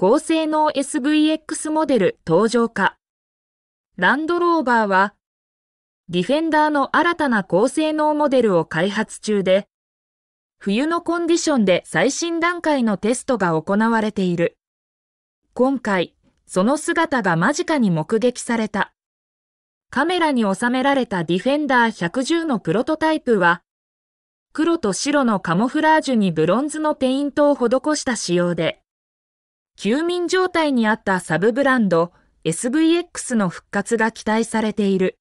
高性能 SVX モデル登場か。ランドローバーは、ディフェンダーの新たな高性能モデルを開発中で、冬のコンディションで最新段階のテストが行われている。今回、その姿が間近に目撃された。カメラに収められたディフェンダー110のプロトタイプは、黒と白のカモフラージュにブロンズのペイントを施した仕様で、休眠状態にあったサブブランド SVX の復活が期待されている。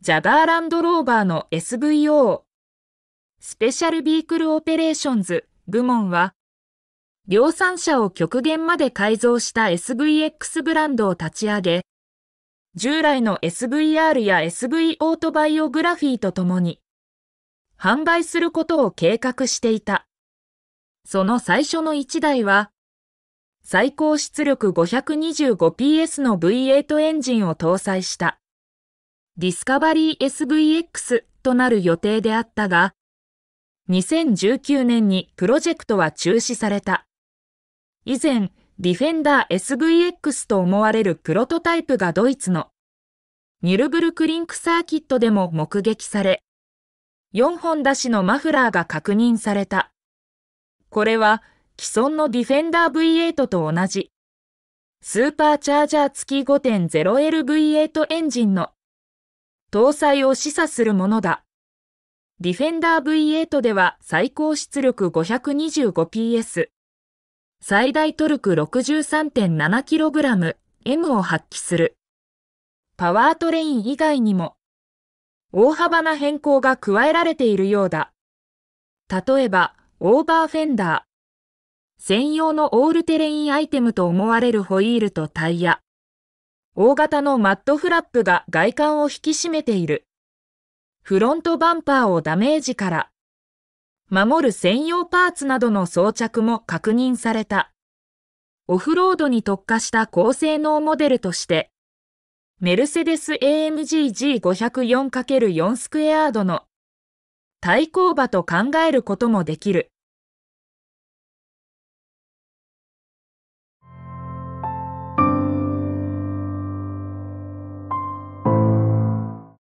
ジャガーランドローバーの SVO スペシャルビークルオペレーションズ部門は量産車を極限まで改造した SVX ブランドを立ち上げ、従来の SVR や SV オートバイオグラフィーとともに販売することを計画していた。その最初の1台は最高出力 525PS の V8 エンジンを搭載した。ディスカバリー SVX となる予定であったが、2019年にプロジェクトは中止された。以前、ディフェンダー SVX と思われるプロトタイプがドイツのニュルブルクリンクサーキットでも目撃され、4本出しのマフラーが確認された。これは既存のディフェンダー V8 と同じ、スーパーチャージャー付き 5.0LV8 エンジンの搭載を示唆するものだ。ディフェンダー V8 では最高出力 525PS、最大トルク 63.7kg、M を発揮する。パワートレイン以外にも、大幅な変更が加えられているようだ。例えば、オーバーフェンダー。専用のオールテレインアイテムと思われるホイールとタイヤ。大型のマットフラップが外観を引き締めている。フロントバンパーをダメージから守る専用パーツなどの装着も確認された。オフロードに特化した高性能モデルとして、メルセデス AMG G504×4 スクエアードの対抗馬と考えることもできる。